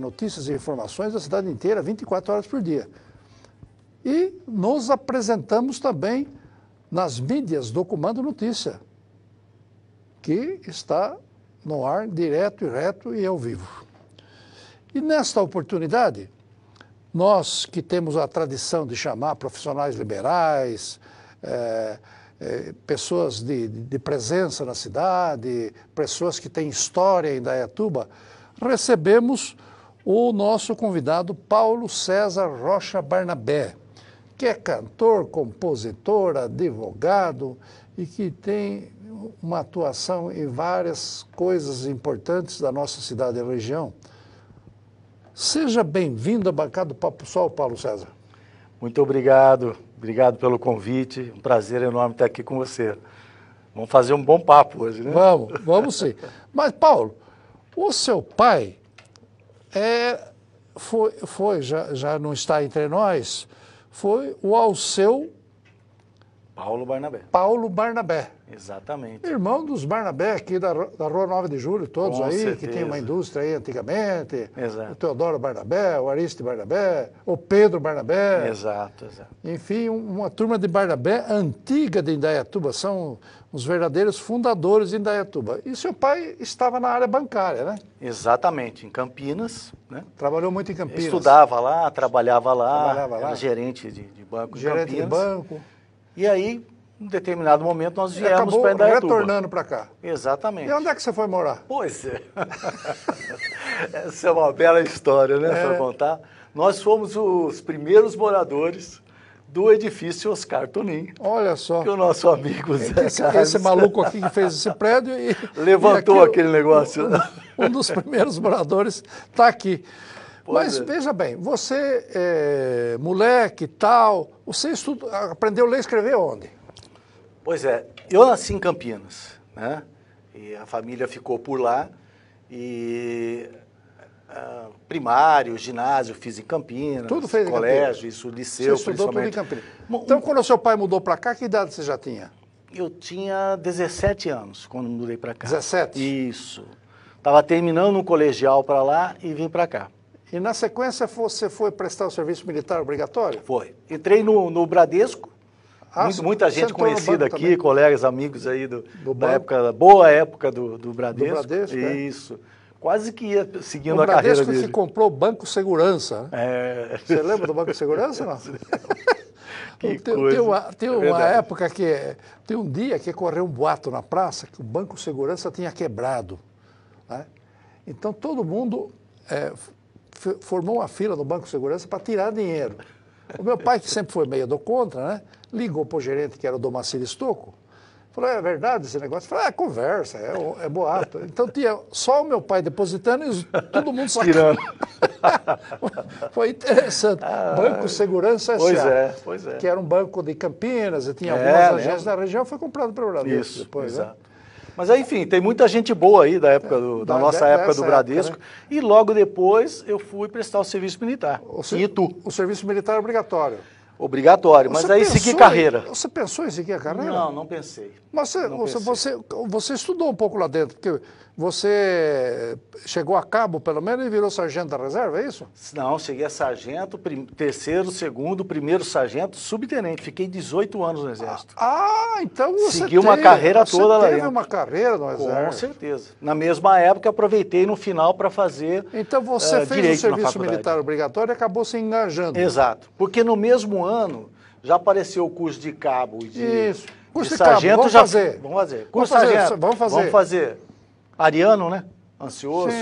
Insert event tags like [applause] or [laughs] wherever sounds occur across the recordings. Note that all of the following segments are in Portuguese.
Notícias e informações da cidade inteira, 24 horas por dia. E nos apresentamos também nas mídias do Comando Notícia, que está no ar direto e reto e ao vivo. E nesta oportunidade, nós que temos a tradição de chamar profissionais liberais, é, é, pessoas de, de, presença na cidade, pessoas que têm história em Dayatuba, recebemos o nosso convidado Paulo César Rocha Barnabé, que é cantor, compositor, advogado e que tem uma atuação em várias coisas importantes da nossa cidade e região. Seja bem-vindo à bancada do Papo Sol, Paulo César. Muito obrigado, obrigado pelo convite. Um prazer enorme estar aqui com você. Vamos fazer um bom papo hoje, né? Vamos, vamos sim. [laughs] Mas, Paulo, o seu pai é, foi, foi já, já não está entre nós, foi o Alceu Paulo Barnabé. Paulo Barnabé. Exatamente. Irmão dos Barnabé aqui da, da Rua 9 de Julho, todos Com aí, certeza. que tinha uma indústria aí antigamente. Exato. O Teodoro Barnabé, o Ariste Barnabé, o Pedro Barnabé. Exato, exato. Enfim, uma turma de Barnabé antiga de Indaiatuba, são os verdadeiros fundadores de Indaiatuba. E seu pai estava na área bancária, né? Exatamente, em Campinas. Né? Trabalhou muito em Campinas. Estudava lá, trabalhava lá, trabalhava lá. gerente de, de banco gerente Campinas. de banco. E aí em determinado momento nós viemos para Indaiatuba. retornando para cá. Exatamente. E onde é que você foi morar? Pois é. [laughs] Essa é uma bela história, né, é. para contar. Nós fomos os primeiros moradores do edifício Oscar Tonin. Olha só. Que o nosso amigo Zé esse, Carlos... Esse maluco aqui que fez esse prédio e... [laughs] Levantou e aqui, aquele negócio. Um, um, dos primeiros moradores está aqui. Pois Mas é. veja bem, você é moleque e tal, você estuda, aprendeu a ler e escrever onde? Pois é, eu nasci em Campinas, né? E a família ficou por lá e ah, primário, ginásio fiz em Campinas, tudo fez colégio, Campinas. isso liceu, você estudou tudo em Campinas. Então, quando seu pai mudou para cá, que idade você já tinha? Eu tinha 17 anos quando mudei para cá. 17? Isso. Estava terminando um colegial para lá e vim para cá. E na sequência você foi prestar o serviço militar obrigatório? Foi. Entrei no, no Bradesco, ah, Muito, muita gente conhecida aqui, também. colegas, amigos aí do, do da época, boa época do, do Bradesco. Do Bradesco é. Isso. É. Quase que ia seguindo o a Bradesco carreira dele. que comprou o Banco Segurança. É. Você lembra do Banco Segurança, não? [laughs] que [laughs] tem, coisa. tem uma, tem é uma é época que. Tem um dia que correu um boato na praça que o Banco Segurança tinha quebrado. Né? Então todo mundo é, formou uma fila no Banco Segurança para tirar dinheiro. O meu pai, que sempre foi meio do contra, né? Ligou para o gerente, que era o Domacir Estocco, falou, é verdade esse negócio? Falei, ah, é conversa, é, é boato. Então tinha só o meu pai depositando e todo mundo sacando. [laughs] Foi interessante. Ah, banco Segurança S.A. Pois é, pois é. Que era um banco de Campinas, e tinha é, algumas agências da região, foi comprado para o Brasil Isso, depois, né? exato. Né? Mas enfim, tem muita gente boa aí da época é, do, da, da nossa de, é época do Bradesco. Época, né? E logo depois eu fui prestar o serviço militar. O, se, o serviço militar é obrigatório. Obrigatório, mas você aí segui carreira. Em, você pensou em seguir a carreira? Não, não pensei. Mas você, não você, pensei. você, você, estudou um pouco lá dentro, porque você chegou a cabo, pelo menos, e virou sargento da reserva, é isso? Não, cheguei a sargento, terceiro, segundo, primeiro sargento, subtenente. Fiquei 18 anos no Exército. Ah, ah, então você Segui uma carreira toda lá dentro. uma carreira no Exército. Com certeza. Na mesma época, aproveitei no final para fazer Então você uh, fez o serviço militar obrigatório e acabou se engajando. Exato. Porque no mesmo ano, já apareceu o curso de cabo e de... Isso. Curso de, de sargento, cabo, vamos já... fazer. Vamos fazer. Curso vamos fazer, sargento, vamos fazer. Vamos fazer. Ariano, né? Ansioso. [laughs]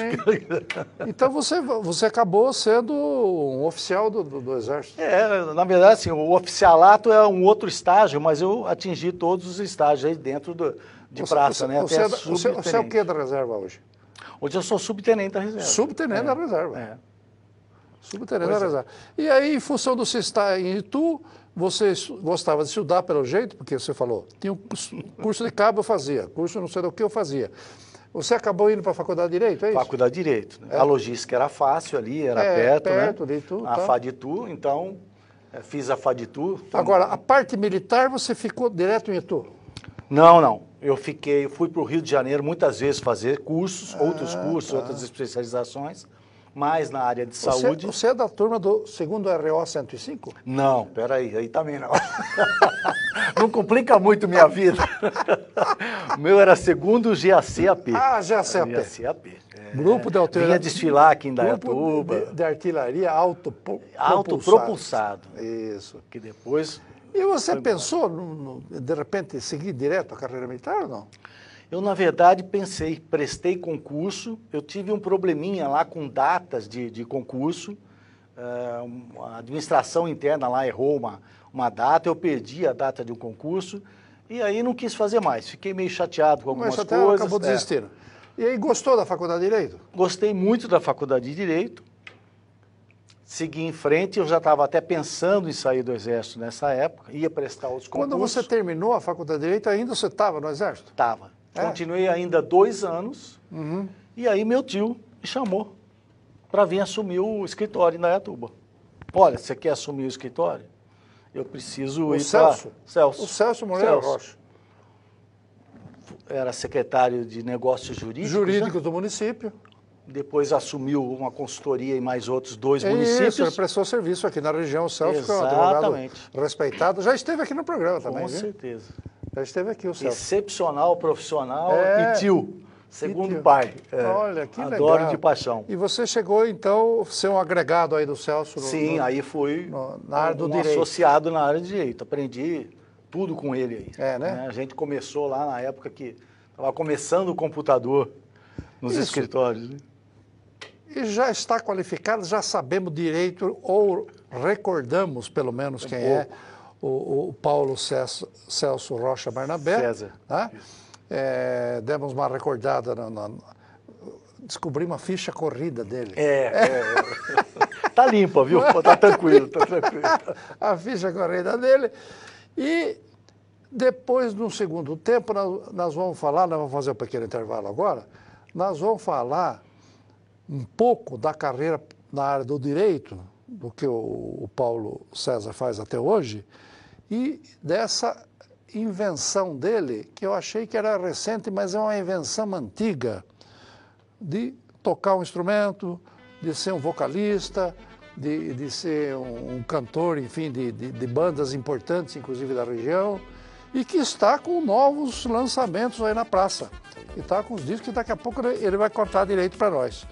então você, você acabou sendo um oficial do, do, do, Exército. É, na verdade, assim, o oficialato é um outro estágio, mas eu atingi todos os estágios aí dentro do, de você, praça, você, né? Você, Até você, você é o que da reserva hoje? Hoje eu sou subtenente da reserva. Subtenente é. da reserva. É. Subterrâneo da é. reserva. É. E aí, em função do você estar em Itu, você gostava de estudar pelo jeito, porque você falou, tinha um curso de cabo eu fazia, curso não sei do que eu fazia. Você acabou indo para a faculdade de Direito, é isso? Faculdade de Direito. Né? É. A logística era fácil ali, era é, perto, né? perto né? tu, a tá. Faditu, então é, fiz a Faditu. Então Agora, a parte militar você ficou direto em Itu? Não, não. Eu fiquei, fui para o Rio de Janeiro muitas vezes fazer cursos, ah, outros cursos, tá. outras especializações mais na área de saúde. Você, você é da turma do segundo RO 105? Não, peraí, aí também não. [laughs] não complica muito minha vida. o [laughs] meu era segundo GACAP. Ah, GACAP. GACAP. É. grupo de artilharia. Vinha desfilar aqui em Dayatuba. De, de artilharia autopropulsado. Isso. Que depois. E você pensou, no, no, de repente, seguir direto a carreira militar ou não? Eu, na verdade, pensei, prestei concurso, eu tive um probleminha lá com datas de, de concurso, uh, a administração interna lá errou uma, uma data, eu perdi a data de um concurso, e aí não quis fazer mais, fiquei meio chateado com algumas Mas até coisas. acabou é. desistindo. É. E aí gostou da faculdade de Direito? Gostei muito da faculdade de Direito, segui em frente, eu já estava até pensando em sair do Exército nessa época, ia prestar outros concursos. Quando você terminou a faculdade de Direito, ainda você estava no Exército? Estava. É. Continuei ainda dois anos. Uhum. E aí meu tio me chamou para vir assumir o escritório na Iatuba. Olha, você quer assumir o escritório? Eu preciso o ir Celso? Celso. O Celso Moreira Rocha. Era secretário de Negócios Jurídicos. Jurídico né? do município. Depois assumiu uma consultoria em mais outros dois e municípios. Isso, prestou serviço aqui na região. O Celso Exatamente. é um advogado respeitado. Já esteve aqui no programa também. Com viu? certeza. Já esteve aqui o Celso. Excepcional profissional é... e tio. Segundo pai. É. Olha, que Adoro legal. Adoro de paixão. E você chegou, então, a ser um agregado aí do Celso? No, Sim, no, aí fui no, na área do um direito. associado na área de direito. Aprendi tudo com ele aí. É, né? A gente começou lá na época que estava começando o computador nos Isso. escritórios. Né? E já está qualificado, já sabemos direito, ou recordamos pelo menos quem é. pouco. é o, o Paulo Celso, Celso, Rocha Barnabé. César. Né? É, demos uma recordada, na, na, descobri uma ficha corrida dele. É, é. é. [laughs] tá limpa, viu? Tá tranquilo, tá tranquilo. [laughs] A ficha corrida dele. E depois, no segundo tempo, nós, nós vamos falar, nós vamos fazer um pequeno intervalo agora, nós vamos falar um pouco da carreira na área do direito, do que o, o Paulo César faz até hoje, e dessa invenção dele, que eu achei que era recente, mas é uma invenção antiga, de tocar um instrumento, de ser um vocalista, de, de ser um, cantor, enfim, de, de, de bandas importantes, inclusive da região, e que está com novos lançamentos aí na praça. E está com os discos que daqui a pouco ele vai cortar direito para nós.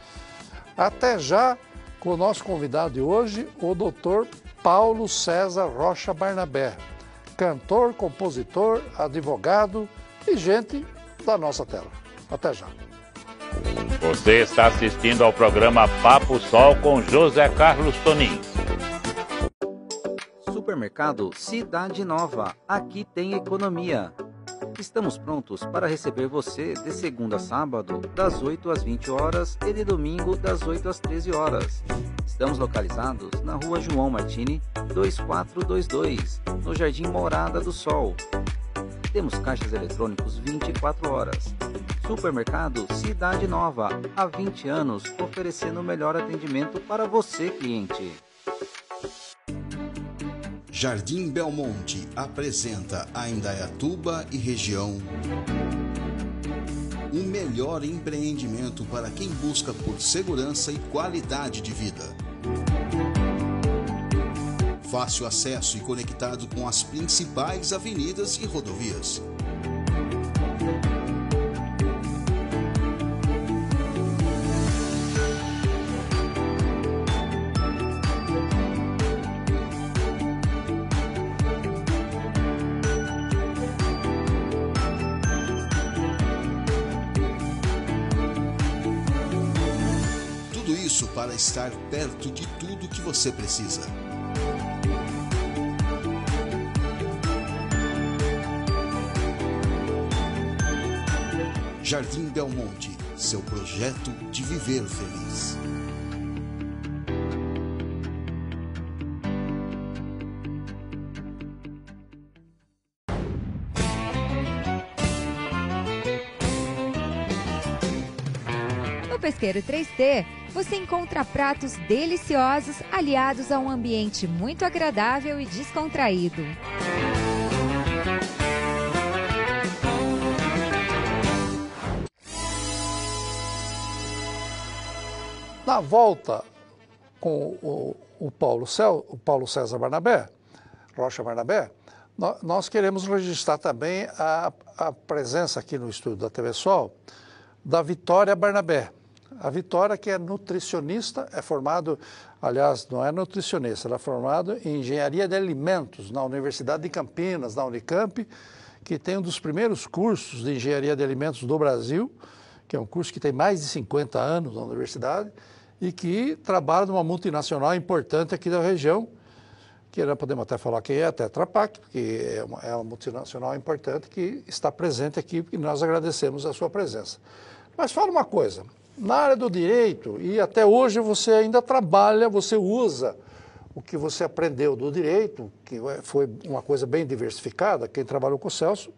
Até já com o nosso convidado de hoje, o doutor Paulo César Rocha Barnabé, cantor, compositor, advogado e gente da nossa tela. Até já. Você está assistindo ao programa Papo Sol com José Carlos Tonin. Supermercado Cidade Nova. Aqui tem economia. Estamos prontos para receber você de segunda a sábado, das 8 às 20 horas e de domingo, das 8 às 13 horas. Estamos localizados na rua João Martini, 2422, no Jardim Morada do Sol. Temos caixas eletrônicos 24 horas. Supermercado Cidade Nova, há 20 anos oferecendo o melhor atendimento para você, cliente. Jardim Belmonte apresenta a Indaiatuba e região. O um melhor empreendimento para quem busca por segurança e qualidade de vida. Fácil acesso e conectado com as principais avenidas e rodovias você precisa. Jardim Del Monte, seu projeto de viver feliz. O Pesqueiro 3T você encontra pratos deliciosos aliados a um ambiente muito agradável e descontraído. Na volta com o, o Paulo, Cel, o Paulo César Barnabé, Rocha Barnabé, nós queremos registrar também a, a presença aqui no estúdio da TV Sol da Vitória Barnabé a Vitória, que é nutricionista, é formado, aliás, não é nutricionista, ela é formada em engenharia de alimentos na Universidade de Campinas, na Unicamp, que tem um dos primeiros cursos de engenharia de alimentos do Brasil, que é um curso que tem mais de 50 anos na universidade e que trabalha numa multinacional importante aqui da região, que nós podemos até falar que é a Tetra Pak, porque é uma, é uma multinacional importante que está presente aqui e nós agradecemos a sua presença. Mas fala uma coisa, na área do direito, e até hoje você ainda trabalha, você usa o que você aprendeu do direito, que é, foi uma coisa bem diversificada, quem trabalhou com o Celso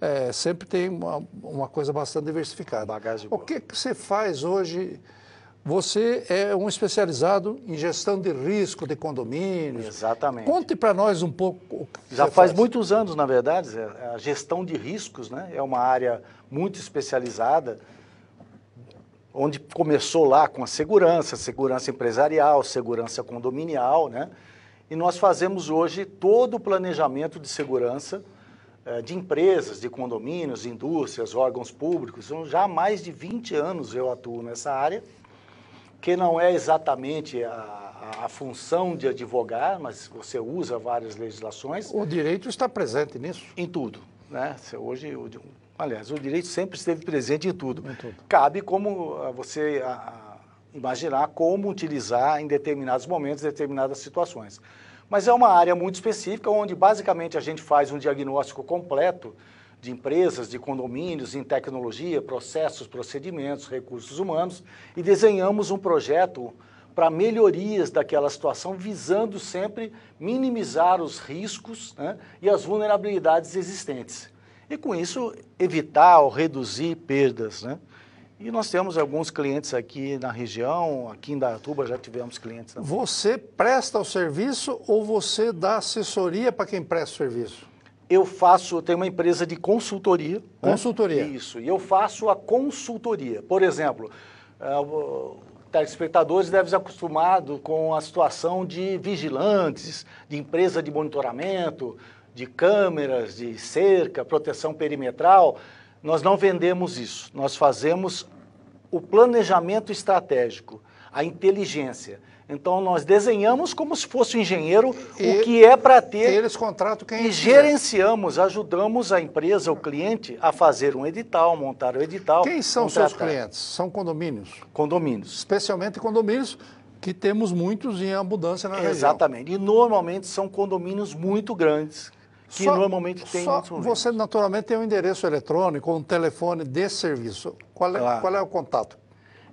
é, sempre tem uma, uma, coisa bastante diversificada. Bagagem o que, que você faz hoje? Você é um especializado em gestão de risco de condomínios. Exatamente. Conte para nós um pouco. Já faz, faz, muitos anos, na verdade, a gestão de riscos né? é uma área muito especializada onde começou lá com a segurança, segurança empresarial, segurança condominial, né? E nós fazemos hoje todo o planejamento de segurança eh, de empresas, de condomínios, indústrias, órgãos públicos. Então, já há mais de 20 anos eu atuo nessa área, que não é exatamente a, a função de advogar, mas você usa várias legislações. O direito está presente nisso? Em tudo. Né? Hoje, Aliás, o direito sempre esteve presente em tudo. Em tudo. Cabe como ah, você ah, ah, imaginar como utilizar em determinados momentos, determinadas situações. Mas é uma área muito específica, onde basicamente a gente faz um diagnóstico completo de empresas, de condomínios, em tecnologia, processos, procedimentos, recursos humanos, e desenhamos um projeto para melhorias daquela situação, visando sempre minimizar os riscos né, e as vulnerabilidades existentes e com isso evitar ou reduzir perdas, né? E nós temos alguns clientes aqui na região, aqui em Datuba já tivemos clientes. Também. Você presta o serviço ou você dá assessoria para quem presta o serviço? Eu faço, eu tenho uma empresa de consultoria. Né? Consultoria. Né? Isso, e eu faço a consultoria. Por exemplo, uh, telespectadores devem estar acostumados com a situação de vigilantes, de empresa de monitoramento, de câmeras, de cerca, proteção perimetral, nós não vendemos isso. Nós fazemos o planejamento estratégico, a inteligência. Então nós desenhamos como se fosse um engenheiro e o que é para ter. Eles contratam quem E gerenciamos, ajudamos a empresa, o cliente, a fazer um edital, montar o edital. Quem são contratar. seus clientes? São condomínios? Condomínios. Especialmente condomínios que temos muitos em abundância na Exatamente. região. Exatamente. E normalmente são condomínios muito grandes, que só, normalmente tem. Só você naturalmente tem um endereço eletrônico, um telefone de serviço. Qual é, claro. qual é o contato?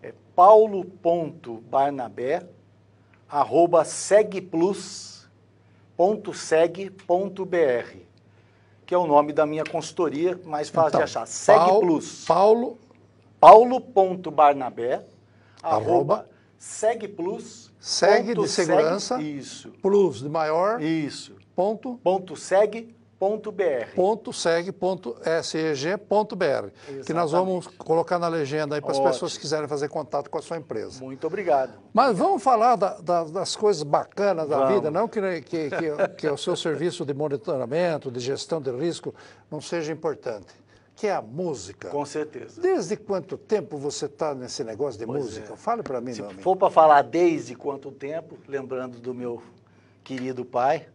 É paulo.barnabé, arroba segplus.seg.br, que é o nome da minha consultoria, mais fácil então, de achar. Segue Paulo. Paulo.barnabé, arroba segplus. Seg de segurança. Seg, isso. Plus de maior. Isso Ponto, ponto segue www.seg.seg.br, é, é que nós vamos colocar na legenda aí para as pessoas que quiserem fazer contato com a sua empresa. Muito obrigado. Mas vamos falar da, da, das coisas bacanas da vamos. vida, não que, né, que, que, que o seu serviço de monitoramento, de gestão de risco não seja importante que é a música. Com certeza. Desde quanto tempo você está nesse negócio de pois música? É. Fale para mim, Se meu amigo. for para falar desde quanto tempo, lembrando do meu querido pai,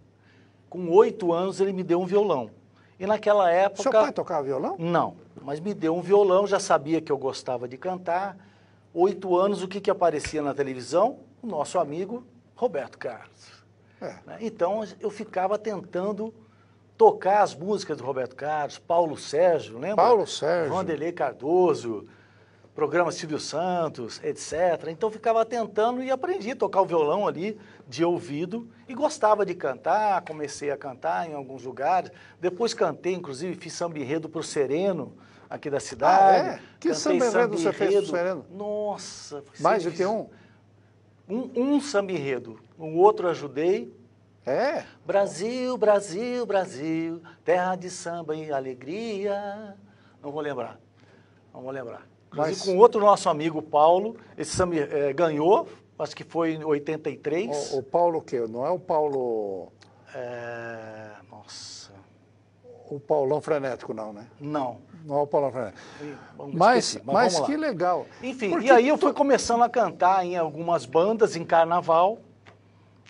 com oito anos, ele me deu um violão. E naquela época. Seu pai tocava violão? Não, mas me deu um violão, já sabia que eu gostava de cantar. Oito anos, o que, que aparecia na televisão? O nosso amigo Roberto Carlos. É. Né? Então eu ficava tentando tocar as músicas do Roberto Carlos, Paulo Sérgio, lembra? Paulo Sérgio. Vanderlei Cardoso, programa Silvio Santos, etc. Então ficava tentando e aprendi a tocar o violão ali de ouvido e gostava de cantar, comecei a cantar em alguns lugares. Depois cantei, inclusive, fiz samba enredo para o Sereno, aqui da cidade. Ah, é? Que samba enredo você fez para o Sereno? Nossa! Mais do que um? Um, um samba enredo, o outro ajudei, é? Brasil, Brasil, Brasil, terra de samba e alegria. Não vou lembrar, não vou lembrar. Mas... com outro nosso amigo, Paulo, esse Samir é, ganhou, acho que foi em 83. O, o Paulo o quê? Não é o Paulo... É... Nossa... O Paulão Frenético, não, né? Não. Não é o Paulão Frenético. Vamos mas, esqueci, mas, mas que legal. Enfim, Porque e aí eu fui começando a cantar em algumas bandas, em carnaval.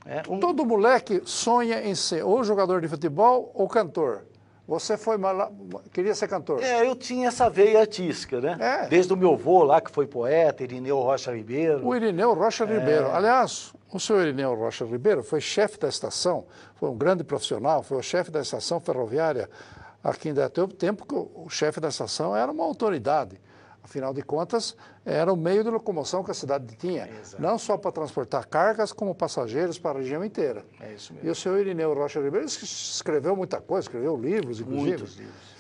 É, um... Todo moleque sonha em ser ou jogador de futebol ou cantor. Você foi mal... queria ser cantor? É, eu tinha essa veia artística, né? É. Desde o meu avô lá, que foi poeta, Irineu Rocha Ribeiro. O Irineu Rocha é. Ribeiro. Aliás, o senhor Irineu Rocha Ribeiro foi chefe da estação, foi um grande profissional, foi o chefe da estação ferroviária aqui em Indaiatuba, tempo que o chefe da estação era uma autoridade. Afinal de contas, era o meio de locomoção que a cidade tinha, Exato. não só para transportar cargas, como passageiros para a região inteira. É isso mesmo. E o senhor Irineu Rocha Ribeiro escreveu muita coisa, escreveu livros, inclusive. Muitos livros.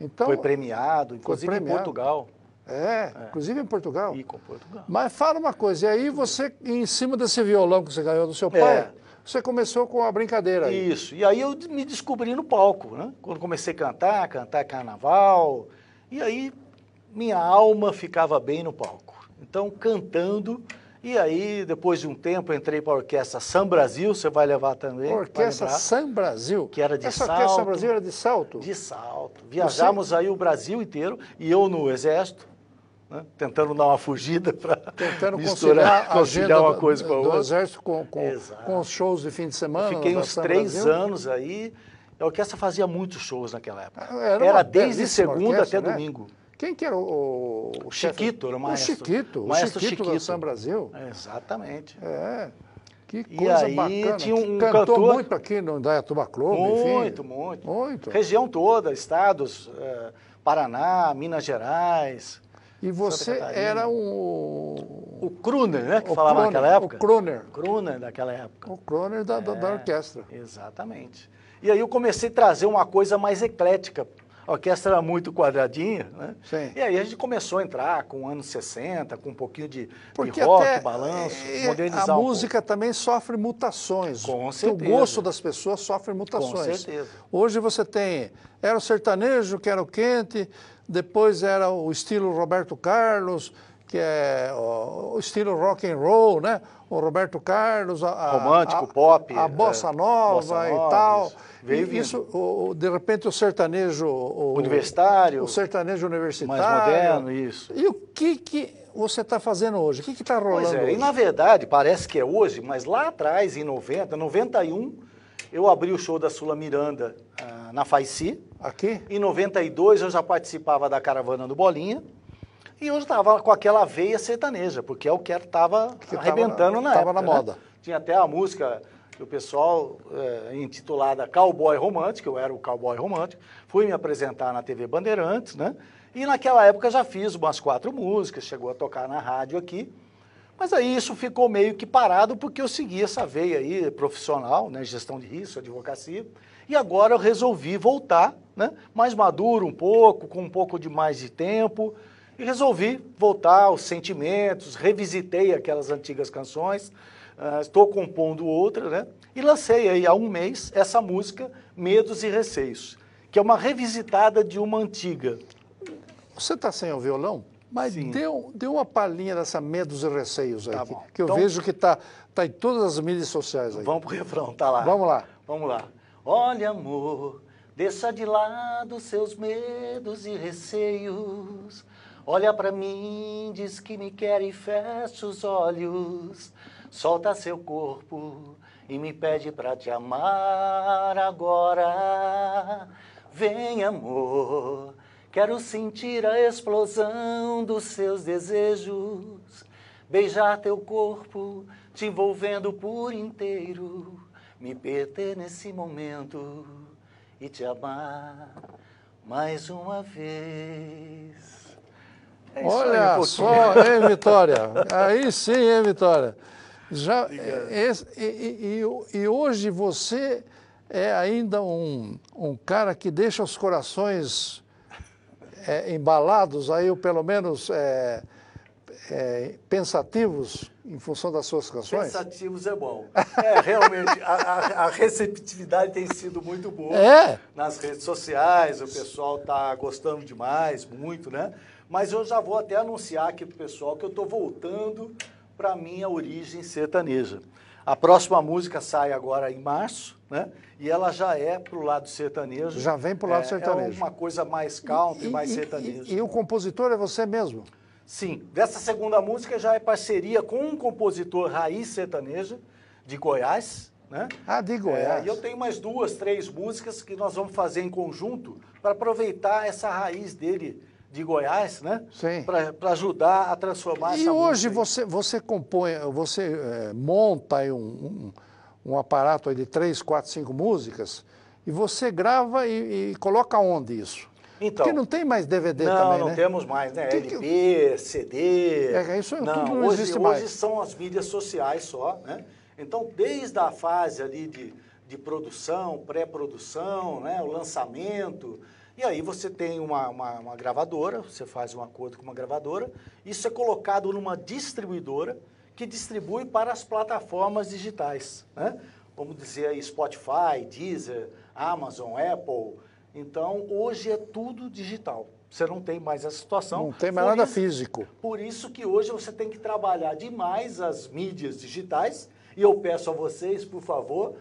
Então, foi premiado, inclusive foi premiado. em Portugal. É, é, inclusive em Portugal. E com Portugal. Mas fala uma coisa, e aí você, em cima desse violão que você ganhou do seu pai, é. você começou com a brincadeira. Aí. Isso, e aí eu me descobri no palco, né? Quando comecei a cantar, cantar carnaval, e aí minha alma ficava bem no palco. Então, cantando, e aí, depois de um tempo, entrei para a Orquestra São Brasil, você vai levar também. Orquestra São Brasil? Que era de Essa salto. Essa Orquestra São Brasil era de salto? De salto. Viajamos você... aí o Brasil inteiro, e eu no Exército, né, tentando dar uma fugida [laughs] para Tentando misturar, conciliar, conciliar uma coisa com a outra. do Exército com, com, com, os shows de fim de semana. Eu fiquei uns três Brasil. anos aí. A orquestra fazia muitos shows naquela época. Ah, era, era desde segunda até né? domingo. Quem que era o, o, o Chiquito, era o maestro. O Chiquito, maestro o Chiquito, Chiquito. São Brasil. É, exatamente. É. Que coisa e aí, bacana. Tinha um Cantou cantor... muito aqui no Indaiatuba Clube, muito, enfim. Muito, muito. Região toda, estados, é, Paraná, Minas Gerais. E você era o... O Kruner, né? Que o falava Kruner, naquela época. O Kruner. Kruner daquela época. O Kruner da, é, da orquestra. Exatamente. E aí eu comecei a trazer uma coisa mais eclética a orquestra era muito quadradinha, né? Sim. E aí a gente começou a entrar com anos 60, com um pouquinho de, Porque de rock, até, balanço, é, modernizar. A música um também sofre mutações. Com certeza. O gosto das pessoas sofre mutações. Com certeza. Hoje você tem, era o sertanejo, que era o quente, depois era o estilo Roberto Carlos, que é o estilo rock and roll, né? o Roberto Carlos, a, romântico, a, pop, a, a bossa, nova é, bossa nova e tal. Veio e isso, o, de repente o sertanejo o, universitário, o sertanejo universitário, mais moderno isso. E o que que você está fazendo hoje? O que está rolando pois é, hoje? E na verdade parece que é hoje, mas lá atrás em 90, 91 eu abri o show da Sula Miranda ah, na Faici. Aqui? Em 92 eu já participava da Caravana do Bolinha. E hoje estava com aquela veia sertaneja, porque é o que estava arrebentando tava na, tava época. Estava né? na moda. Né? Tinha até a música que o pessoal é, intitulada Cowboy Romântico, eu era o cowboy romântico, fui me apresentar na TV Bandeirantes, né? E naquela época já fiz umas quatro músicas, chegou a tocar na rádio aqui. Mas aí isso ficou meio que parado porque eu segui essa veia aí profissional, né, gestão de risco, advocacia, e agora eu resolvi voltar, né, mais maduro um pouco, com um pouco de mais de tempo, e resolvi voltar aos sentimentos, revisitei aquelas antigas canções, uh, estou compondo outra, né? E lancei aí há um mês essa música Medos e Receios, que é uma revisitada de uma antiga. Você está sem o violão? Mas deu, deu uma palhinha dessa medos e receios aí, tá que, que então, eu vejo que está tá em todas as mídias sociais aí. Vamos pro refrão, tá lá. Vamos lá. Vamos lá. Olha, amor, deixa de lado seus medos e receios. Olha para mim, diz que me quer e fecha os olhos. Solta seu corpo e me pede para te amar agora. Vem, amor, quero sentir a explosão dos seus desejos. Beijar teu corpo, te envolvendo por inteiro. Me perder nesse momento e te amar mais uma vez. É Olha um só, hein, Vitória? Aí sim, hein, Vitória? Já, é, e, e, e, hoje você é ainda um, um cara que deixa os corações é, embalados, aí, ou pelo menos é, é, pensativos em função das suas canções? Pensativos é bom. É, realmente, a, a, a receptividade tem sido muito boa é. nas redes sociais, o pessoal está gostando demais, muito, né? Mas eu já vou até anunciar aqui para o pessoal que eu estou voltando para a minha origem sertaneja. A próxima música sai agora em março, né? E ela já é para o lado sertanejo. Já vem para o lado é, sertanejo. É uma coisa mais country, e, mais e, sertanejo. E, e, o compositor é você mesmo? Sim. Dessa segunda música já é parceria com um compositor raiz sertaneja, de Goiás. Né? Ah, de Goiás. É, e eu tenho mais duas, três músicas que nós vamos fazer em conjunto para aproveitar essa raiz dele de Goiás, né? Sim. Para ajudar a transformar e essa E hoje você, você compõe, você é, monta um, um, um, aparato de três, quatro, cinco músicas e você grava e, e coloca onde isso? Então, Porque não tem mais DVD não, também, não né? temos mais, né? Que LP, que... CD... É, é, isso não, tudo não hoje, existe hoje mais. Hoje são as mídias sociais só, né? Então, desde a fase ali de, de produção, pré-produção, né? o lançamento e aí você tem uma, uma, uma gravadora, você faz um acordo com uma gravadora, isso é colocado numa distribuidora que distribui para as plataformas digitais. Né? Vamos dizer aí Spotify, Deezer, Amazon, Apple. Então, hoje é tudo digital. Você não tem mais essa situação. Não tem mais nada isso, físico. Por isso que hoje você tem que trabalhar demais as mídias digitais. E eu peço a vocês, por favor,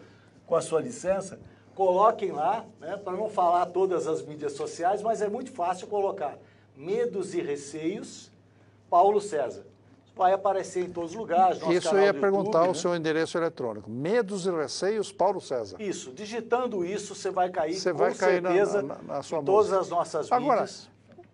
com a sua licença, coloquem lá, né, para não falar todas as mídias sociais, mas é muito fácil colocar medos e receios, Paulo César. Vai aparecer em todos os lugares. Isso eu ia perguntar o né? seu endereço eletrônico. Medos e receios, Paulo César. Isso. Digitando isso, você vai cair você com vai cair certeza na, na, na sua em todas música. as nossas mídias. Agora,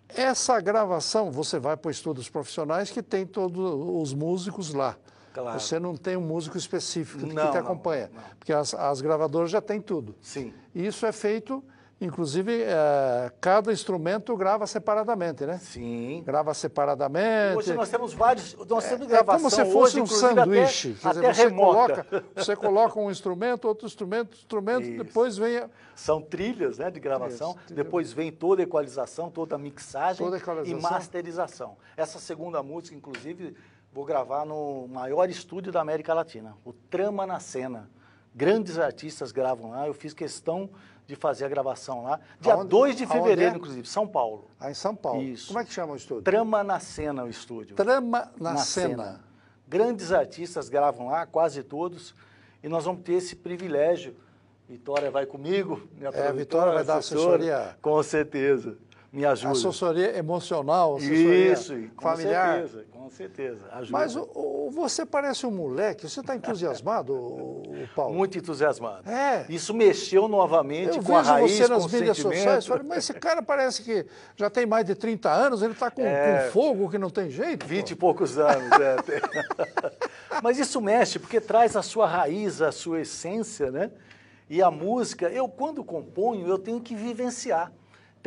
essa gravação, você vai para estudos profissionais que tem todos os músicos lá. Claro. Você não tem um músico específico não, que te acompanha, não, não. porque as, as, gravadoras já têm tudo. Sim. E isso é feito, inclusive, é, cada instrumento grava separadamente, né? Sim. Grava separadamente. Hoje nós temos vários, nós temos é, gravação É como se fosse hoje, um sanduíche. Até, até você, coloca, você coloca um instrumento, outro instrumento, instrumento, isso. depois vem... A... São trilhas né, de gravação, isso, depois vem toda a equalização, toda a mixagem toda a equalização. e masterização. Essa segunda música, inclusive Vou gravar no maior estúdio da América Latina, o Trama na Cena. Grandes artistas gravam lá, eu fiz questão de fazer a gravação lá. Dia 2 de é? fevereiro, é? inclusive, São Paulo. Ah, em São Paulo. Isso. Como é que chama o estúdio? Trama na Cena, o estúdio. Trama na, na cena. cena. Grandes artistas gravam lá, quase todos, e nós vamos ter esse privilégio Vitória vai comigo, minha é, Vitória vai da dar assessoria. Com certeza me ajuda. Assessoria emocional, assessoria Isso, familiar. com certeza, com certeza. Ajuda. Mas o, o, você parece um moleque, você está entusiasmado, o Paulo? Muito entusiasmado. É. Isso mexeu novamente Eu com a raiz, você nas mídias sociais, falei, mas esse cara parece que já tem mais de 30 anos, ele está com, é, com fogo que não tem jeito. 20 e poucos anos, é. [laughs] mas isso mexe, porque traz a sua raiz, a sua essência, né? E a música, eu quando componho, eu tenho que vivenciar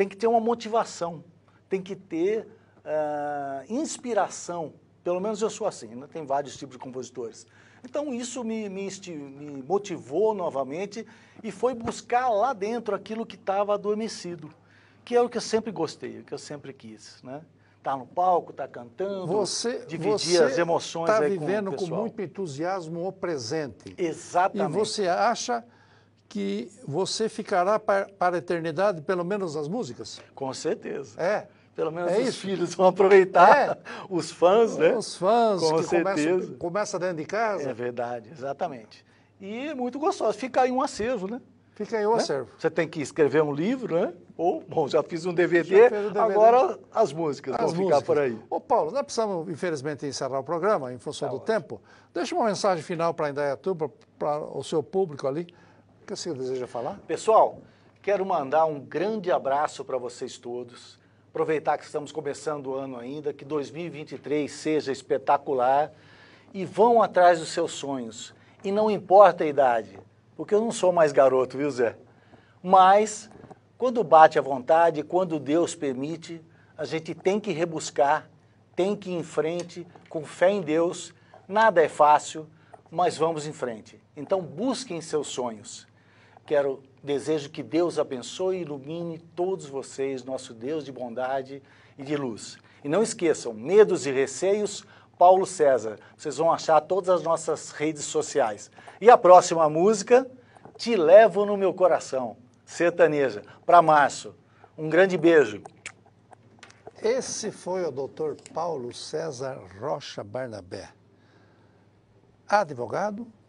tem que ter uma motivação, tem que ter uh, inspiração. Pelo menos eu sou assim, né? tem vários tipos de compositores. Então isso me, me, me motivou novamente e foi buscar lá dentro aquilo que estava adormecido, que é o que eu sempre gostei, o que eu sempre quis, né? Tá no palco, tá cantando, você, dividir você as emoções tá aí com o pessoal. Está vivendo com muito entusiasmo o presente. Exatamente. E você acha que você ficará para, a eternidade, pelo menos as músicas? Com certeza. É. Pelo menos é os isso. filhos vão aproveitar, é. [laughs] os fãs, né? Os fãs, Com que certeza. Começa, começa dentro de casa. É verdade, exatamente. E é muito gostoso, fica aí um acervo, né? Fica aí um né? acervo. Você tem que escrever um livro, né? Ou, bom, já fiz um DVD, um DVD. agora as músicas as vão músicas. ficar por aí. Ô Paulo, nós precisamos, infelizmente, encerrar o programa em função tá do ótimo. tempo. Deixa uma mensagem final para Indaiatuba, para o seu público ali, que o senhor deseja falar? Pessoal, quero mandar um grande abraço para vocês todos. Aproveitar que estamos começando o ano ainda, que 2023 seja espetacular e vão atrás dos seus sonhos. E não importa a idade, porque eu não sou mais garoto, viu, Zé? Mas quando bate a vontade, quando Deus permite, a gente tem que rebuscar, tem que ir em frente, com fé em Deus. Nada é fácil, mas vamos em frente. Então busquem seus sonhos. Quero desejo que Deus abençoe e ilumine todos vocês, nosso Deus de bondade e de luz. E não esqueçam, medos e receios, Paulo César. Vocês vão achar todas as nossas redes sociais. E a próxima música, Te Levo no Meu Coração, sertaneja, para março. Um grande beijo. Esse foi o Dr. Paulo César Rocha Barnabé, advogado,